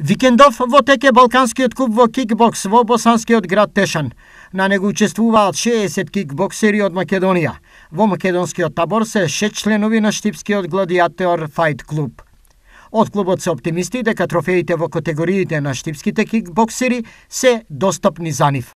Викендов во теке Балканскиот клуб во кикбокс во босанскиот град Тешан. На него учествуваат 60 кикбоксери од Македонија. Во македонскиот табор се 6 членови на штипскиот гладиатор Fight Club. Од клубот се оптимисти дека трофеите во категориите на штипските кикбоксери се достапни за нив.